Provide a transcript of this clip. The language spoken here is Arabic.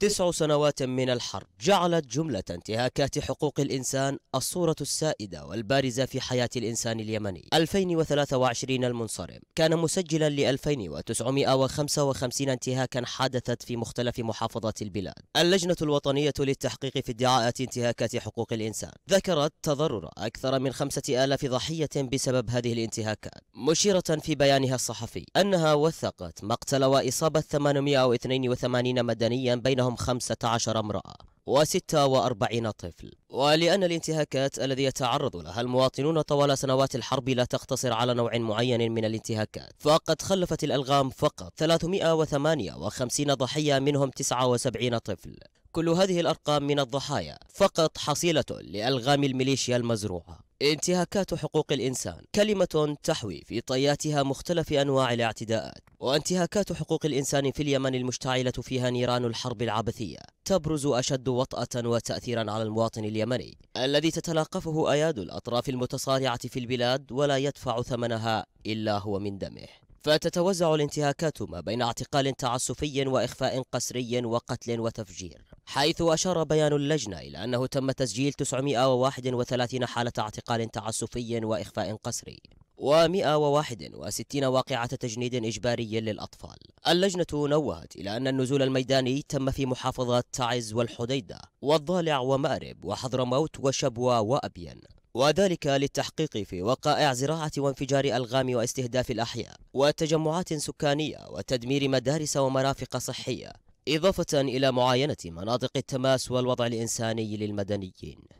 تسع سنوات من الحرب جعلت جملة انتهاكات حقوق الإنسان الصورة السائدة والبارزة في حياة الإنسان اليمني 2023 المنصرم كان مسجلا ل 2955 انتهاكا حدثت في مختلف محافظات البلاد اللجنة الوطنية للتحقيق في ادعاءات انتهاكات حقوق الإنسان ذكرت تضرر أكثر من 5000 ضحية بسبب هذه الانتهاكات مشيرة في بيانها الصحفي أنها وثقت مقتل وإصابة 882 مدنيا بينهم منهم 15 امرأة و46 طفل ولأن الانتهاكات الذي يتعرض لها المواطنون طوال سنوات الحرب لا تقتصر على نوع معين من الانتهاكات فقد خلفت الألغام فقط 358 ضحية منهم 79 طفل كل هذه الأرقام من الضحايا فقط حصيلة لألغام الميليشيا المزروعة انتهاكات حقوق الإنسان كلمة تحوي في طياتها مختلف أنواع الاعتداءات وانتهاكات حقوق الإنسان في اليمن المشتعلة فيها نيران الحرب العبثية تبرز أشد وطأة وتأثيرا على المواطن اليمني الذي تتلاقفه أياد الأطراف المتصارعة في البلاد ولا يدفع ثمنها إلا هو من دمه فتتوزع الانتهاكات ما بين اعتقال تعسفي وإخفاء قسري وقتل وتفجير حيث أشار بيان اللجنة إلى أنه تم تسجيل 931 حالة اعتقال تعسفي وإخفاء قسري و161 واقعة تجنيد إجباري للأطفال اللجنة نوهت إلى أن النزول الميداني تم في محافظات تعز والحديدة والضالع ومأرب وحضرموت وشبوة وأبين وذلك للتحقيق في وقائع زراعة وانفجار ألغام واستهداف الأحياء وتجمعات سكانية وتدمير مدارس ومرافق صحية إضافة إلى معاينة مناطق التماس والوضع الإنساني للمدنيين